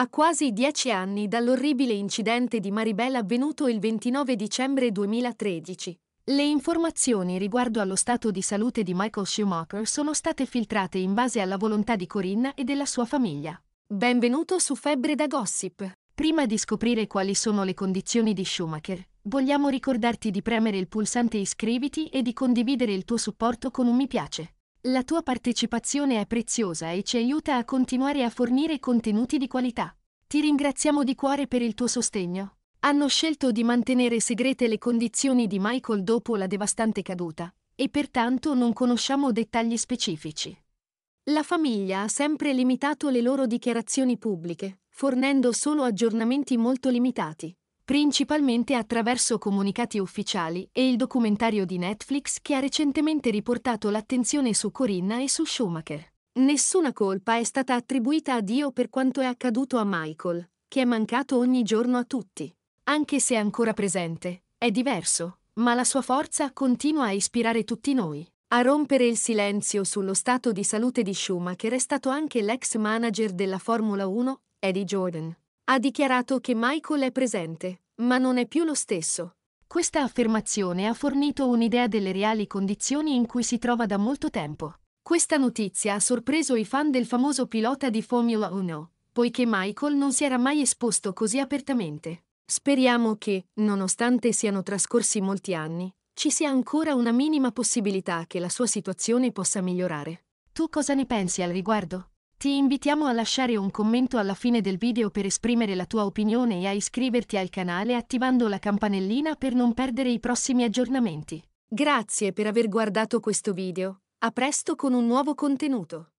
A quasi dieci anni dall'orribile incidente di Maribel avvenuto il 29 dicembre 2013, le informazioni riguardo allo stato di salute di Michael Schumacher sono state filtrate in base alla volontà di Corinna e della sua famiglia. Benvenuto su Febbre da Gossip. Prima di scoprire quali sono le condizioni di Schumacher, vogliamo ricordarti di premere il pulsante iscriviti e di condividere il tuo supporto con un mi piace. La tua partecipazione è preziosa e ci aiuta a continuare a fornire contenuti di qualità. Ti ringraziamo di cuore per il tuo sostegno. Hanno scelto di mantenere segrete le condizioni di Michael dopo la devastante caduta, e pertanto non conosciamo dettagli specifici. La famiglia ha sempre limitato le loro dichiarazioni pubbliche, fornendo solo aggiornamenti molto limitati principalmente attraverso comunicati ufficiali e il documentario di Netflix che ha recentemente riportato l'attenzione su Corinna e su Schumacher. Nessuna colpa è stata attribuita a Dio per quanto è accaduto a Michael, che è mancato ogni giorno a tutti. Anche se è ancora presente, è diverso, ma la sua forza continua a ispirare tutti noi. A rompere il silenzio sullo stato di salute di Schumacher è stato anche l'ex manager della Formula 1, Eddie Jordan. Ha dichiarato che Michael è presente, ma non è più lo stesso. Questa affermazione ha fornito un'idea delle reali condizioni in cui si trova da molto tempo. Questa notizia ha sorpreso i fan del famoso pilota di Formula 1, poiché Michael non si era mai esposto così apertamente. Speriamo che, nonostante siano trascorsi molti anni, ci sia ancora una minima possibilità che la sua situazione possa migliorare. Tu cosa ne pensi al riguardo? Ti invitiamo a lasciare un commento alla fine del video per esprimere la tua opinione e a iscriverti al canale attivando la campanellina per non perdere i prossimi aggiornamenti. Grazie per aver guardato questo video. A presto con un nuovo contenuto.